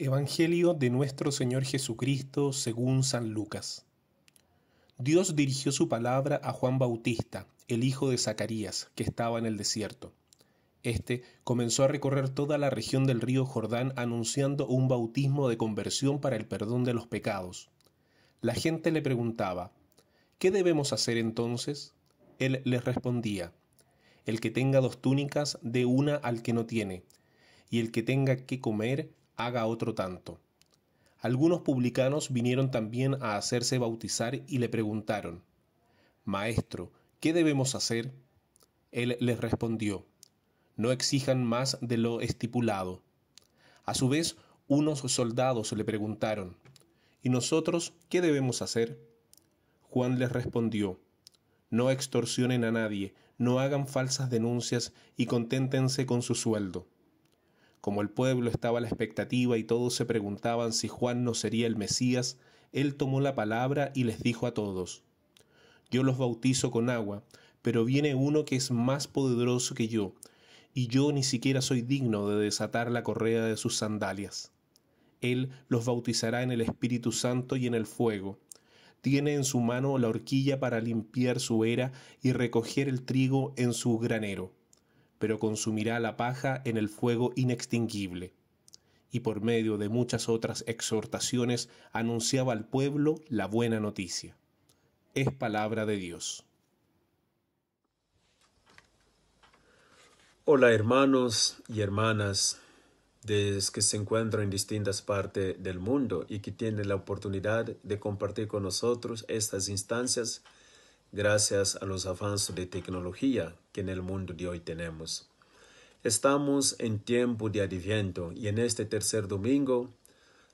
Evangelio de nuestro Señor Jesucristo según San Lucas. Dios dirigió su palabra a Juan Bautista, el hijo de Zacarías, que estaba en el desierto. Este comenzó a recorrer toda la región del río Jordán anunciando un bautismo de conversión para el perdón de los pecados. La gente le preguntaba, ¿qué debemos hacer entonces? Él les respondía, el que tenga dos túnicas, dé una al que no tiene, y el que tenga que comer, haga otro tanto. Algunos publicanos vinieron también a hacerse bautizar y le preguntaron, Maestro, ¿qué debemos hacer? Él les respondió, No exijan más de lo estipulado. A su vez, unos soldados le preguntaron, ¿Y nosotros qué debemos hacer? Juan les respondió, No extorsionen a nadie, no hagan falsas denuncias y conténtense con su sueldo. Como el pueblo estaba a la expectativa y todos se preguntaban si Juan no sería el Mesías, él tomó la palabra y les dijo a todos, Yo los bautizo con agua, pero viene uno que es más poderoso que yo, y yo ni siquiera soy digno de desatar la correa de sus sandalias. Él los bautizará en el Espíritu Santo y en el fuego. Tiene en su mano la horquilla para limpiar su era y recoger el trigo en su granero pero consumirá la paja en el fuego inextinguible. Y por medio de muchas otras exhortaciones anunciaba al pueblo la buena noticia. Es palabra de Dios. Hola hermanos y hermanas desde que se encuentran en distintas partes del mundo y que tienen la oportunidad de compartir con nosotros estas instancias gracias a los avances de tecnología que en el mundo de hoy tenemos. Estamos en tiempo de Adviento y en este tercer domingo,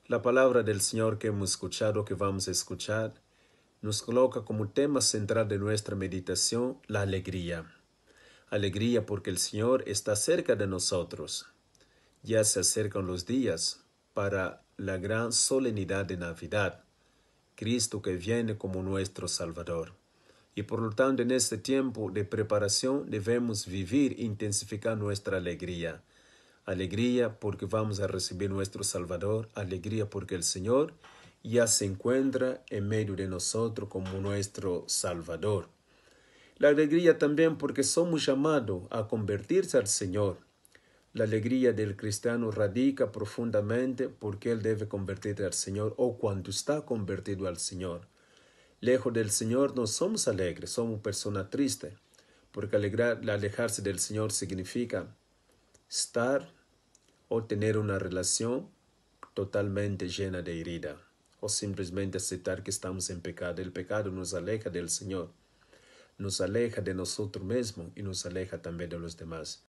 la palabra del Señor que hemos escuchado, que vamos a escuchar, nos coloca como tema central de nuestra meditación la alegría. Alegría porque el Señor está cerca de nosotros. Ya se acercan los días para la gran solemnidad de Navidad, Cristo que viene como nuestro Salvador. Y por lo tanto, en este tiempo de preparación debemos vivir e intensificar nuestra alegría. Alegría porque vamos a recibir nuestro Salvador, alegría porque el Señor ya se encuentra en medio de nosotros como nuestro Salvador. La alegría también porque somos llamados a convertirse al Señor. La alegría del cristiano radica profundamente porque él debe convertirse al Señor o cuando está convertido al Señor lejos del Señor no somos alegres, somos personas tristes, porque alejarse del Señor significa estar o tener una relación totalmente llena de herida, o simplemente aceptar que estamos en pecado. El pecado nos aleja del Señor, nos aleja de nosotros mismos y nos aleja también de los demás.